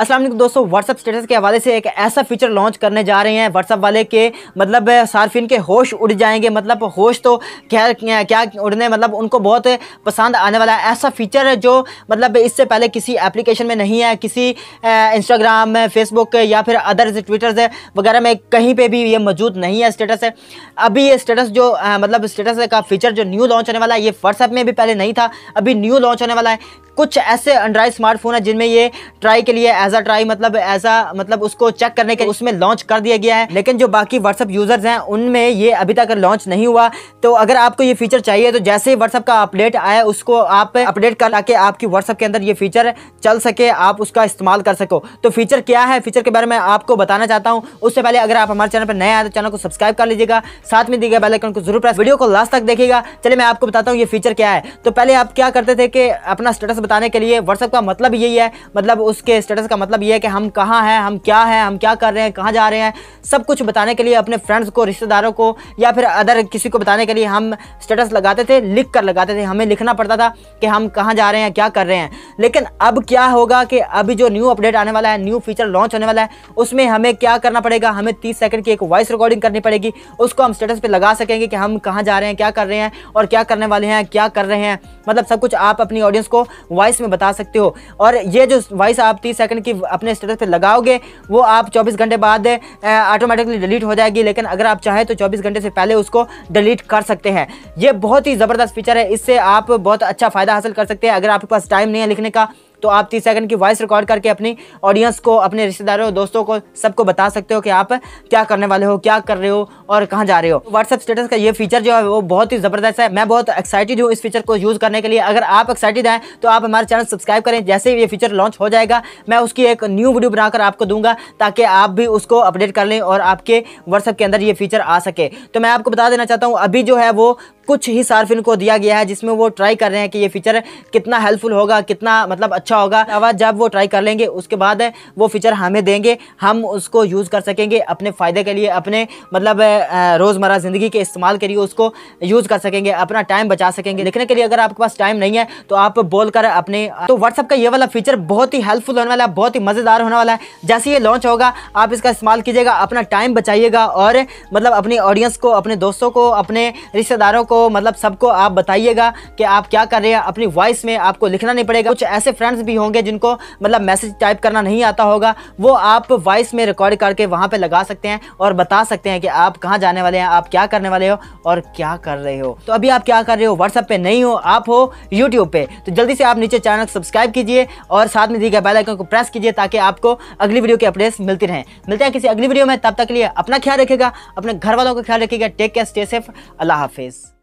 असलम दोस्तों WhatsApp status के हवाले से एक ऐसा फीचर लॉन्च करने जा रहे हैं व्हाट्सअप वाले के मतलब सार्फिन के होश उड़ जाएंगे मतलब होश तो क्या क्या, क्या उड़ने मतलब उनको बहुत पसंद आने वाला है ऐसा फीचर है जो मतलब इससे पहले किसी एप्लीकेशन में नहीं है किसी इंस्टाग्राम फेसबुक या फिर अदर्स ट्विटर्स वगैरह में कहीं पर भी ये मौजूद नहीं है स्टेटस है अभी ये स्टेटस जो मतलब स्टेटस का फीचर जो न्यू लॉन्च होने वाला है ये व्हाट्सएप में भी पहले नहीं था अभी न्यू लॉन्च होने वाला है कुछ ऐसे एंड्रॉयड स्मार्टफोन है जिनमें ये ट्राई के लिए एज अ ट्राई मतलब ऐसा मतलब उसको चेक करने के उसमें लॉन्च कर दिया गया है लेकिन जो बाकी व्हाट्सअप यूजर्स हैं उनमें ये अभी तक लॉन्च नहीं हुआ तो अगर आपको ये फीचर चाहिए तो जैसे ही व्हाट्सअप का अपडेट आए उसको आप अपडेट कर ताकि आपकी व्हाट्सअप के अंदर ये फीचर चल सके आप उसका इस्तेमाल कर सको तो फीचर क्या है फीचर के बारे में आपको बताना चाहता हूँ उससे पहले अगर आप हमारे चैनल पर नए आए तो चैनल को सब्सक्राइब कर लीजिएगा साथ में दिए गए बेलाइकन को जरूर प्रेस वीडियो को लास्ट तक देखिएगा चलिए मैं आपको बताता हूँ ये फीचर क्या है तो पहले आप क्या करते थे कि अपना स्टेटस बताने के लिए व्हाट्सअप का मतलब यही है मतलब उसके स्टेटस स्टेटस का मतलब ये है कि हम कहाँ हैं हम क्या हैं हम क्या कर रहे हैं कहाँ जा रहे हैं सब कुछ बताने के लिए अपने फ्रेंड्स को रिश्तेदारों को या फिर अदर किसी को बताने के लिए हम स्टेटस लगाते थे लिख कर लगाते थे हमें लिखना पड़ता था कि हम कहाँ जा रहे हैं क्या कर रहे हैं लेकिन अब क्या होगा कि अभी जो न्यू अपडेट आने वाला है न्यू फीचर लॉन्च होने वाला है उसमें हमें क्या करना पड़ेगा हमें तीस सेकेंड की एक वॉइस रिकॉर्डिंग करनी पड़ेगी उसको हम स्टेटस पर लगा सकेंगे कि हम कहाँ जा रहे हैं क्या कर रहे हैं और क्या करने वाले हैं क्या कर रहे हैं मतलब सब कुछ आप अपनी ऑडियंस को वॉइस में बता सकते हो और ये जो वॉइस आप तीस सेकेंड सेकंड की अपने स्टेटस पर लगाओगे वो आप चौबीस घंटे बाद ऑटोमेटिकली डिलीट हो जाएगी लेकिन अगर आप चाहें तो चौबीस घंटे से पहले उसको डिलीट कर सकते हैं ये बहुत ही ज़बरदस्त फीचर है इससे आप बहुत अच्छा फ़ायदा हासिल कर सकते हैं अगर आपके पास टाइम नहीं है लिखने का तो आप तीस सेकंड की वॉइस रिकॉर्ड करके अपनी ऑडियंस को अपने रिश्तेदारों दोस्तों को सबको बता सकते हो कि आप क्या करने वाले हो क्या कर रहे हो और कहाँ जा रहे हो व्हाट्सअप स्टेटस का ये फीचर जो है वो बहुत ही ज़बरदस्त है मैं बहुत एक्साइटेड हूँ इस फीचर को यूज़ करने के लिए अगर आप एक्साइटेड हैं तो आप हमारे चैनल सब्सक्राइब करें जैसे ही ये फीचर लॉन्च हो जाएगा मैं उसकी एक न्यू वीडियो बनाकर आपको दूंगा ताकि आप भी उसको अपडेट कर लें और आपके व्हाट्सअप के अंदर ये फीचर आ सके तो मैं आपको बता देना चाहता हूँ अभी जो है वो कुछ ही सार्फिन को दिया गया है जिसमें वो ट्राई कर रहे हैं कि ये फीचर कितना हेल्पफुल होगा कितना मतलब अच्छा होगा अलावा जब वो ट्राई कर लेंगे उसके बाद वो फीचर हमें देंगे हम उसको यूज़ कर सकेंगे अपने फ़ायदे के लिए अपने मतलब रोज़मर्रा ज़िंदगी के इस्तेमाल के लिए उसको यूज़ कर सकेंगे अपना टाइम बचा सकेंगे लिखने के लिए अगर आपके पास टाइम नहीं है तो आप बोल कर अपने तो व्हाट्सअप का ये वाला फीचर बहुत ही हेल्पफुल होने वाला है बहुत ही मज़ेदार होने वाला है जैसे ये लॉन्च होगा आप इसका इस्तेमाल कीजिएगा अपना टाइम बचाइएगा और मतलब अपनी ऑडियंस को अपने दोस्तों को अपने रिश्तेदारों को को मतलब सबको आप बताइएगा कि आप क्या कर रहे हैं अपनी वॉइस में आपको लिखना नहीं पड़ेगा कुछ ऐसे फ्रेंड्स भी होंगे जिनको मतलब मैसेज टाइप करना नहीं आता होगा वो आप वॉइस में रिकॉर्ड करके वहाँ पर लगा सकते हैं और बता सकते हैं कि आप कहाँ जाने वाले हैं आप क्या करने वाले हो और क्या कर रहे हो तो अभी आप क्या कर रहे हो व्हाट्सअप पर नहीं हो आप हो यूट्यूब पर तो जल्दी से आप नीचे चैनल सब्सक्राइब कीजिए और साथ में दी गए बेलाइकन को प्रेस कीजिए ताकि आपको अगली वीडियो के अपडेट्स मिलती रहें मिलते हैं किसी अगली वीडियो में तब तक के लिए अपना ख्याल रखेगा अपने घर वालों का ख्याल रखेगा टेक केयर स्टे सेफ अल्लाह हाफिज़